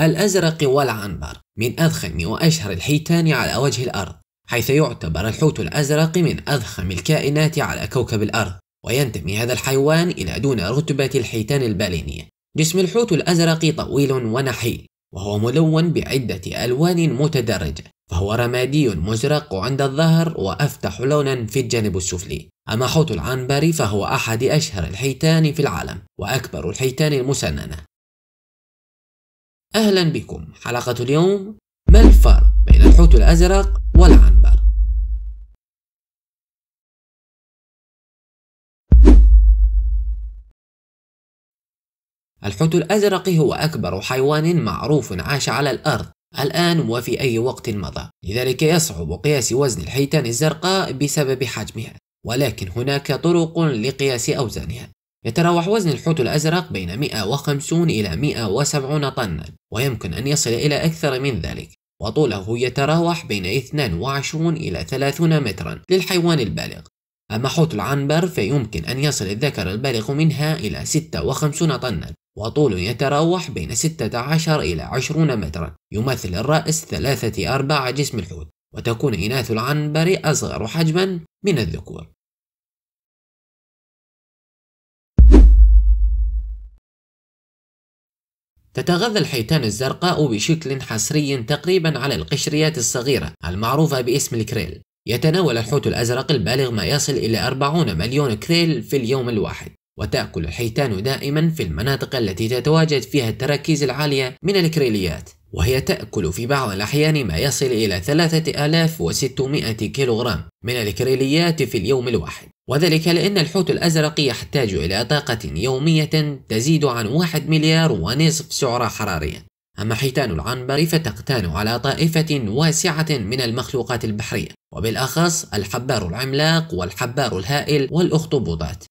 الأزرق والعنبر من أضخم وأشهر الحيتان على وجه الأرض حيث يعتبر الحوت الأزرق من أضخم الكائنات على كوكب الأرض وينتمي هذا الحيوان إلى دون رتبة الحيتان البالينية جسم الحوت الأزرق طويل ونحيل وهو ملون بعدة ألوان متدرجة فهو رمادي مزرق عند الظهر وأفتح لونا في الجانب السفلي أما حوت العنبر فهو أحد أشهر الحيتان في العالم وأكبر الحيتان المسننة أهلا بكم حلقة اليوم ما الفرق بين الحوت الأزرق والعنبر الحوت الأزرق هو أكبر حيوان معروف عاش على الأرض الآن وفي أي وقت مضى لذلك يصعب قياس وزن الحيتان الزرقاء بسبب حجمها ولكن هناك طرق لقياس أوزانها يتراوح وزن الحوت الأزرق بين 150 إلى 170 طنا ويمكن أن يصل إلى أكثر من ذلك وطوله يتراوح بين 22 إلى 30 مترا للحيوان البالغ أما حوت العنبر فيمكن أن يصل الذكر البالغ منها إلى 56 طنا وطوله يتراوح بين 16 إلى 20 مترا يمثل الرأس ثلاثة أرباع جسم الحوت وتكون إناث العنبر أصغر حجما من الذكور تتغذى الحيتان الزرقاء بشكل حصري تقريبا على القشريات الصغيرة المعروفة باسم الكريل يتناول الحوت الأزرق البالغ ما يصل إلى 40 مليون كريل في اليوم الواحد وتأكل الحيتان دائما في المناطق التي تتواجد فيها التراكيز العالية من الكريليات وهي تأكل في بعض الأحيان ما يصل إلى 3600 كيلوغرام من الكريليات في اليوم الواحد وذلك لأن الحوت الأزرق يحتاج إلى طاقة يومية تزيد عن 1 مليار ونصف سعرة حرارية أما حيتان العنبر فتقتان على طائفة واسعة من المخلوقات البحرية وبالأخص الحبار العملاق والحبار الهائل والأخطبوطات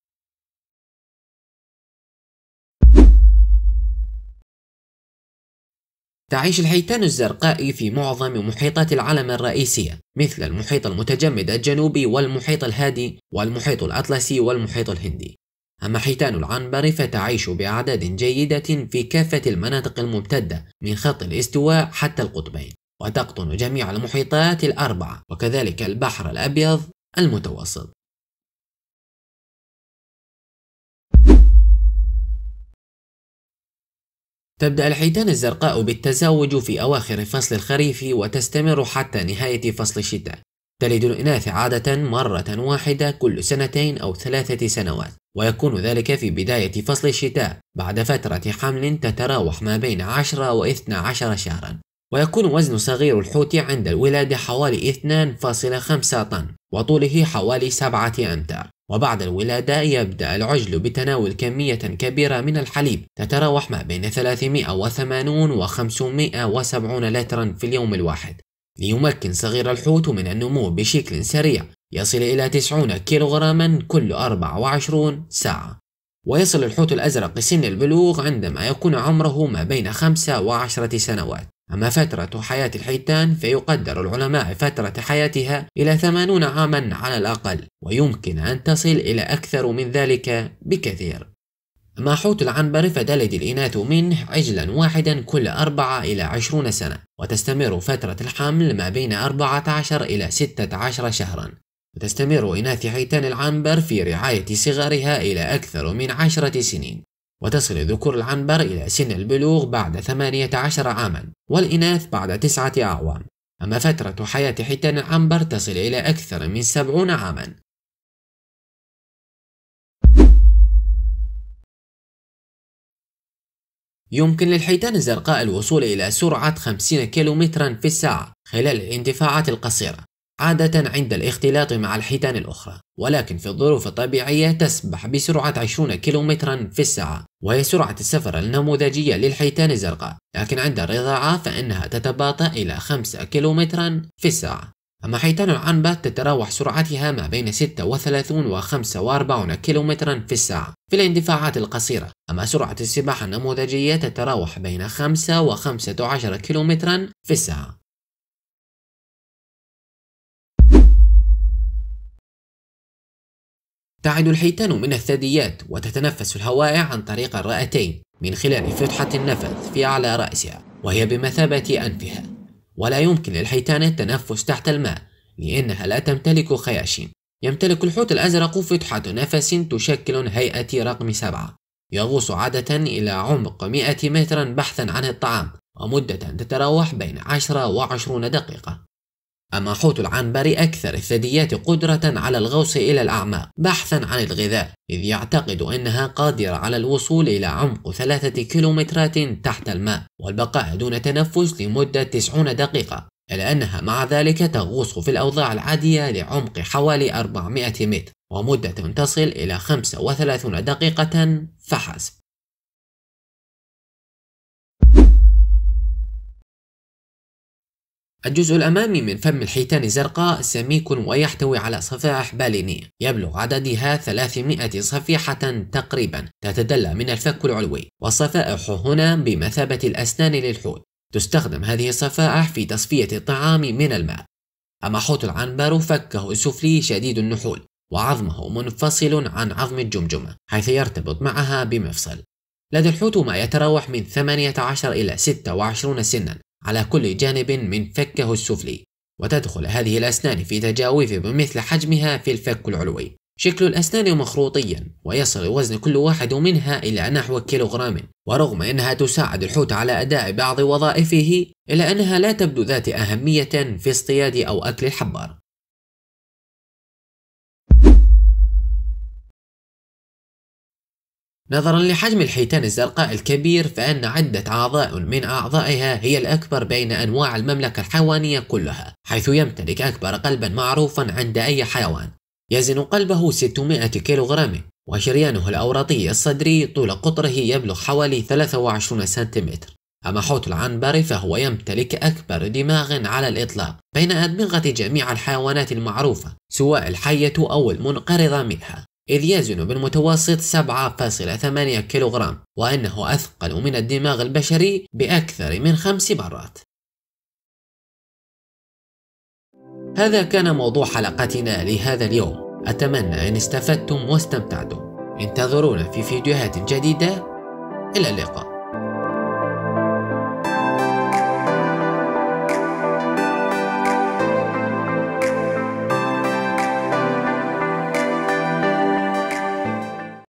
تعيش الحيتان الزرقاء في معظم محيطات العالم الرئيسية مثل المحيط المتجمد الجنوبي والمحيط الهادي والمحيط الأطلسي والمحيط الهندي أما حيتان العنبر فتعيش بأعداد جيدة في كافة المناطق الممتدة من خط الاستواء حتى القطبين وتقطن جميع المحيطات الأربعة وكذلك البحر الأبيض المتوسط تبدأ الحيتان الزرقاء بالتزاوج في أواخر فصل الخريف وتستمر حتى نهاية فصل الشتاء تلد الإناث عادة مرة واحدة كل سنتين أو ثلاثة سنوات ويكون ذلك في بداية فصل الشتاء بعد فترة حمل تتراوح ما بين 10 و 12 شهرا ويكون وزن صغير الحوت عند الولادة حوالي 2.5 طن وطوله حوالي 7 أمتار وبعد الولادة يبدأ العجل بتناول كمية كبيرة من الحليب تتراوح ما بين 380 و 570 لترا في اليوم الواحد ليمكن صغير الحوت من النمو بشكل سريع يصل إلى 90 كيلوغراما كل 24 ساعة ويصل الحوت الأزرق سن البلوغ عندما يكون عمره ما بين 5 و 10 سنوات أما فترة حياة الحيتان فيقدر العلماء فترة حياتها إلى ثمانون عاما على الأقل ويمكن أن تصل إلى أكثر من ذلك بكثير أما حوت العنبر فتلد الإناث منه عجلا واحدا كل أربعة إلى عشرون سنة وتستمر فترة الحمل ما بين أربعة عشر إلى ستة عشر شهرا وتستمر إناث حيتان العنبر في رعاية صغرها إلى أكثر من عشرة سنين وتصل ذكور العنبر إلى سن البلوغ بعد 18 عاما والإناث بعد 9 أعوام أما فترة حياة حيتان العنبر تصل إلى أكثر من 70 عاما يمكن للحيتان الزرقاء الوصول إلى سرعة 50 كيلومترا في الساعة خلال الاندفاعات القصيرة عادة عند الاختلاط مع الحيتان الأخرى ولكن في الظروف الطبيعية تسبح بسرعة 20 كيلومترا في الساعة وهي سرعة السفر النموذجية للحيتان الزرقاء لكن عند الرضاعة فإنها تتباطأ إلى 5 كيلومترا في الساعة أما حيتان العنبة تتراوح سرعتها ما بين 36 و 45 كيلومترا في الساعة في الاندفاعات القصيرة أما سرعة السباحة النموذجية تتراوح بين 5 و 15 كيلومترا في الساعة تعد الحيتان من الثدييات وتتنفس الهواء عن طريق الرئتين من خلال فتحة النفث في أعلى رأسها وهي بمثابة أنفها ولا يمكن للحيتان التنفس تحت الماء لأنها لا تمتلك خياشيم يمتلك الحوت الأزرق فتحة نفس تشكل هيئة رقم سبعة يغوص عادة إلى عمق 100 مترا بحثا عن الطعام ومدة تتراوح بين 10 و 20 دقيقة أما حوت العنبر أكثر الثدييات قدرة على الغوص إلى الأعماق بحثا عن الغذاء إذ يعتقد أنها قادرة على الوصول إلى عمق ثلاثة كيلومترات تحت الماء والبقاء دون تنفس لمدة 90 دقيقة إلا أنها مع ذلك تغوص في الأوضاع العادية لعمق حوالي 400 متر ومدة تصل إلى 35 دقيقة فحسب الجزء الأمامي من فم الحيتان الزرقاء سميك ويحتوي على صفائح بالينية يبلغ عددها 300 صفيحة تقريبا تتدلى من الفك العلوي والصفائح هنا بمثابة الأسنان للحوت تستخدم هذه الصفائح في تصفية الطعام من الماء أما حوت العنبر فكه السفلي شديد النحول وعظمه منفصل عن عظم الجمجمة حيث يرتبط معها بمفصل لدى الحوت ما يتراوح من 18 إلى 26 سنا على كل جانب من فكه السفلي وتدخل هذه الأسنان في تجاويف بمثل حجمها في الفك العلوي شكل الأسنان مخروطيا ويصل وزن كل واحد منها إلى نحو كيلوغرام ورغم أنها تساعد الحوت على أداء بعض وظائفه إلا أنها لا تبدو ذات أهمية في اصطياد أو أكل الحبار نظرا لحجم الحيتان الزرقاء الكبير فإن عدة أعضاء من أعضائها هي الأكبر بين أنواع المملكة الحيوانية كلها حيث يمتلك أكبر قلبا معروفا عند أي حيوان يزن قلبه 600 كيلوغرام وشريانه الأورطي الصدري طول قطره يبلغ حوالي 23 سنتيمتر أما حوت العنبر فهو يمتلك أكبر دماغ على الإطلاق بين أدمغة جميع الحيوانات المعروفة سواء الحية أو المنقرضة منها إذ يزن بالمتوسط 7.8 كيلوغرام وأنه أثقل من الدماغ البشري بأكثر من خمس مرات هذا كان موضوع حلقتنا لهذا اليوم أتمنى أن استفدتم واستمتعتم انتظرونا في فيديوهات جديدة إلى اللقاء